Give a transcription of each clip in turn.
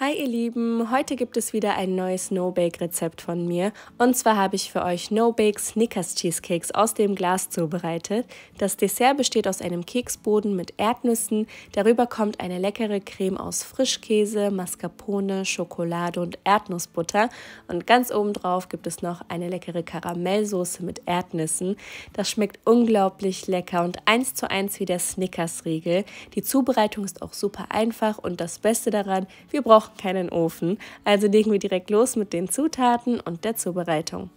Hi ihr Lieben, heute gibt es wieder ein neues No-Bake-Rezept von mir. Und zwar habe ich für euch No-Bake Snickers Cheesecakes aus dem Glas zubereitet. Das Dessert besteht aus einem Keksboden mit Erdnüssen. Darüber kommt eine leckere Creme aus Frischkäse, Mascarpone, Schokolade und Erdnussbutter. Und ganz oben drauf gibt es noch eine leckere Karamellsoße mit Erdnüssen. Das schmeckt unglaublich lecker und eins zu eins wie der Snickers-Riegel. Die Zubereitung ist auch super einfach und das Beste daran, wir brauchen noch keinen Ofen, also legen wir direkt los mit den Zutaten und der Zubereitung.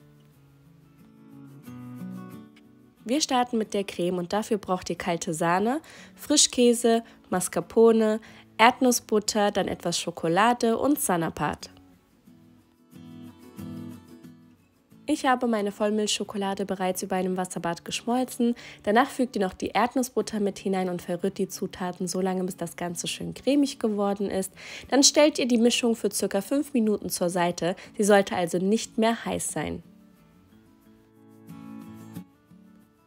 Wir starten mit der Creme und dafür braucht ihr kalte Sahne, Frischkäse, Mascarpone, Erdnussbutter, dann etwas Schokolade und Sanapat. Ich habe meine Vollmilchschokolade bereits über einem Wasserbad geschmolzen. Danach fügt ihr noch die Erdnussbutter mit hinein und verrührt die Zutaten so lange, bis das Ganze schön cremig geworden ist. Dann stellt ihr die Mischung für circa 5 Minuten zur Seite. Sie sollte also nicht mehr heiß sein.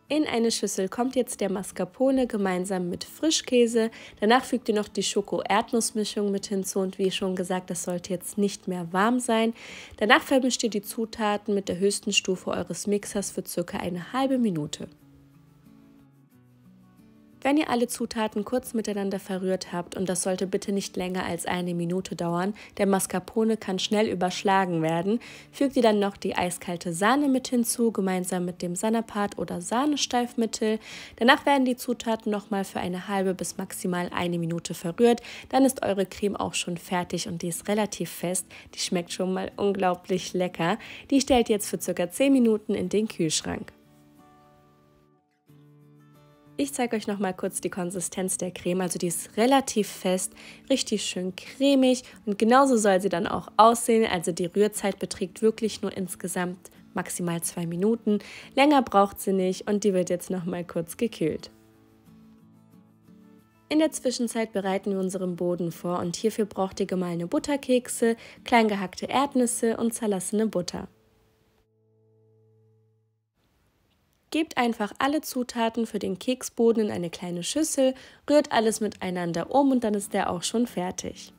In eine Schüssel kommt jetzt der Mascarpone gemeinsam mit Frischkäse. Danach fügt ihr noch die Schoko-Erdnussmischung mit hinzu und wie schon gesagt, das sollte jetzt nicht mehr warm sein. Danach vermischt ihr die Zutaten mit der höchsten Stufe eures Mixers für circa eine halbe Minute. Wenn ihr alle Zutaten kurz miteinander verrührt habt, und das sollte bitte nicht länger als eine Minute dauern, der Mascarpone kann schnell überschlagen werden, fügt ihr dann noch die eiskalte Sahne mit hinzu, gemeinsam mit dem Sanapat oder Sahnesteifmittel. Danach werden die Zutaten nochmal für eine halbe bis maximal eine Minute verrührt. Dann ist eure Creme auch schon fertig und die ist relativ fest. Die schmeckt schon mal unglaublich lecker. Die stellt jetzt für circa 10 Minuten in den Kühlschrank. Ich zeige euch noch mal kurz die Konsistenz der Creme. Also die ist relativ fest, richtig schön cremig und genauso soll sie dann auch aussehen. Also die Rührzeit beträgt wirklich nur insgesamt maximal zwei Minuten. Länger braucht sie nicht und die wird jetzt noch mal kurz gekühlt. In der Zwischenzeit bereiten wir unseren Boden vor und hierfür braucht ihr gemahlene Butterkekse, klein gehackte Erdnüsse und zerlassene Butter. Gebt einfach alle Zutaten für den Keksboden in eine kleine Schüssel, rührt alles miteinander um und dann ist der auch schon fertig.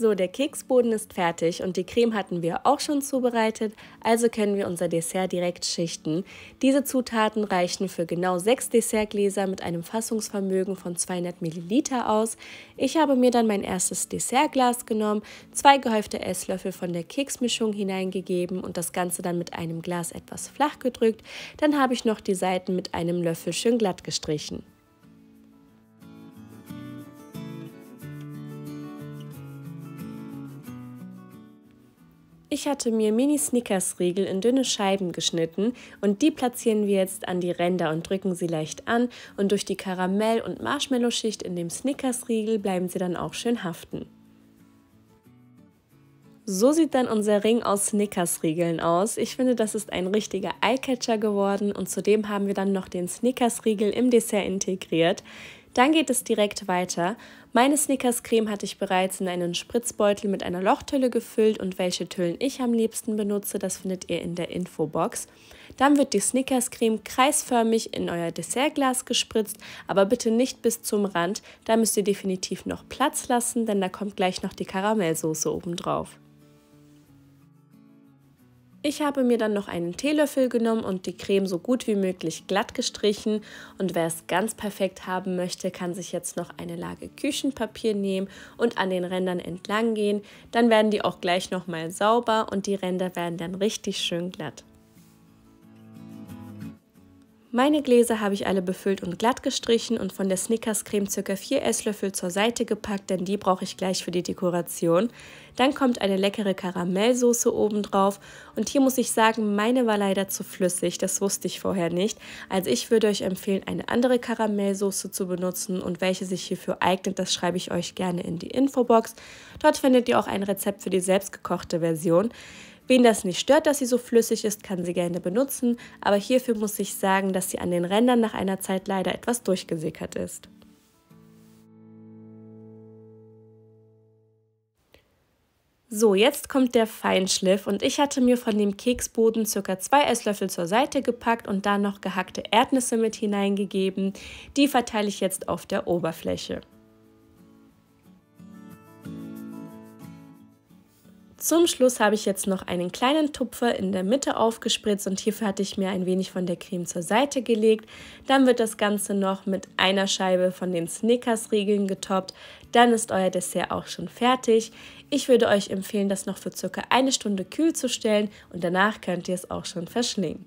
So, der Keksboden ist fertig und die Creme hatten wir auch schon zubereitet, also können wir unser Dessert direkt schichten. Diese Zutaten reichen für genau sechs Dessertgläser mit einem Fassungsvermögen von 200 Milliliter aus. Ich habe mir dann mein erstes Dessertglas genommen, zwei gehäufte Esslöffel von der Keksmischung hineingegeben und das Ganze dann mit einem Glas etwas flach gedrückt. Dann habe ich noch die Seiten mit einem Löffel schön glatt gestrichen. Ich hatte mir Mini-Snickers-Riegel in dünne Scheiben geschnitten und die platzieren wir jetzt an die Ränder und drücken sie leicht an und durch die Karamell- und Marshmallow-Schicht in dem Snickers-Riegel bleiben sie dann auch schön haften. So sieht dann unser Ring aus Snickers-Riegeln aus. Ich finde, das ist ein richtiger Eyecatcher geworden und zudem haben wir dann noch den Snickers-Riegel im Dessert integriert. Dann geht es direkt weiter. Meine Snickers-Creme hatte ich bereits in einen Spritzbeutel mit einer Lochtülle gefüllt und welche Tüllen ich am liebsten benutze, das findet ihr in der Infobox. Dann wird die Snickers-Creme kreisförmig in euer Dessertglas gespritzt, aber bitte nicht bis zum Rand, da müsst ihr definitiv noch Platz lassen, denn da kommt gleich noch die Karamellsoße obendrauf. Ich habe mir dann noch einen Teelöffel genommen und die Creme so gut wie möglich glatt gestrichen. Und wer es ganz perfekt haben möchte, kann sich jetzt noch eine Lage Küchenpapier nehmen und an den Rändern entlang gehen. Dann werden die auch gleich nochmal sauber und die Ränder werden dann richtig schön glatt. Meine Gläser habe ich alle befüllt und glatt gestrichen und von der Snickers Creme ca. 4 Esslöffel zur Seite gepackt, denn die brauche ich gleich für die Dekoration. Dann kommt eine leckere Karamellsoße obendrauf und hier muss ich sagen, meine war leider zu flüssig, das wusste ich vorher nicht. Also ich würde euch empfehlen, eine andere Karamellsoße zu benutzen und welche sich hierfür eignet, das schreibe ich euch gerne in die Infobox. Dort findet ihr auch ein Rezept für die selbstgekochte Version. Wen das nicht stört, dass sie so flüssig ist, kann sie gerne benutzen, aber hierfür muss ich sagen, dass sie an den Rändern nach einer Zeit leider etwas durchgesickert ist. So, jetzt kommt der Feinschliff und ich hatte mir von dem Keksboden circa zwei Esslöffel zur Seite gepackt und da noch gehackte Erdnüsse mit hineingegeben. Die verteile ich jetzt auf der Oberfläche. Zum Schluss habe ich jetzt noch einen kleinen Tupfer in der Mitte aufgespritzt und hierfür hatte ich mir ein wenig von der Creme zur Seite gelegt. Dann wird das Ganze noch mit einer Scheibe von den Snickers-Riegeln getoppt. Dann ist euer Dessert auch schon fertig. Ich würde euch empfehlen, das noch für circa eine Stunde kühl zu stellen und danach könnt ihr es auch schon verschlingen.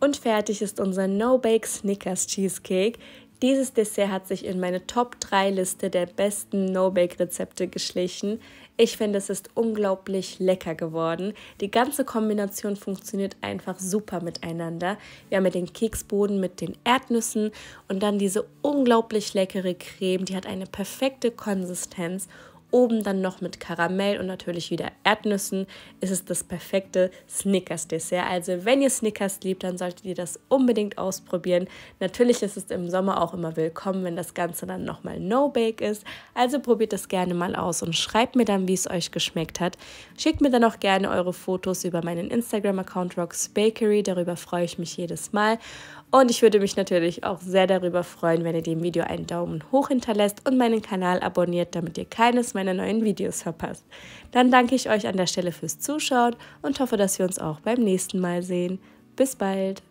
Und fertig ist unser No-Bake Snickers Cheesecake. Dieses Dessert hat sich in meine Top 3 Liste der besten No-Bake-Rezepte geschlichen. Ich finde, es ist unglaublich lecker geworden. Die ganze Kombination funktioniert einfach super miteinander. Wir haben ja den Keksboden mit den Erdnüssen und dann diese unglaublich leckere Creme. Die hat eine perfekte Konsistenz oben dann noch mit Karamell und natürlich wieder Erdnüssen ist es das perfekte Snickers-Dessert. Also wenn ihr Snickers liebt, dann solltet ihr das unbedingt ausprobieren. Natürlich ist es im Sommer auch immer willkommen, wenn das Ganze dann nochmal No-Bake ist. Also probiert das gerne mal aus und schreibt mir dann, wie es euch geschmeckt hat. Schickt mir dann auch gerne eure Fotos über meinen Instagram-Account Rocks Bakery. Darüber freue ich mich jedes Mal. Und ich würde mich natürlich auch sehr darüber freuen, wenn ihr dem Video einen Daumen hoch hinterlässt und meinen Kanal abonniert, damit ihr keines meiner meine neuen Videos verpasst. Dann danke ich euch an der Stelle fürs Zuschauen und hoffe, dass wir uns auch beim nächsten Mal sehen. Bis bald!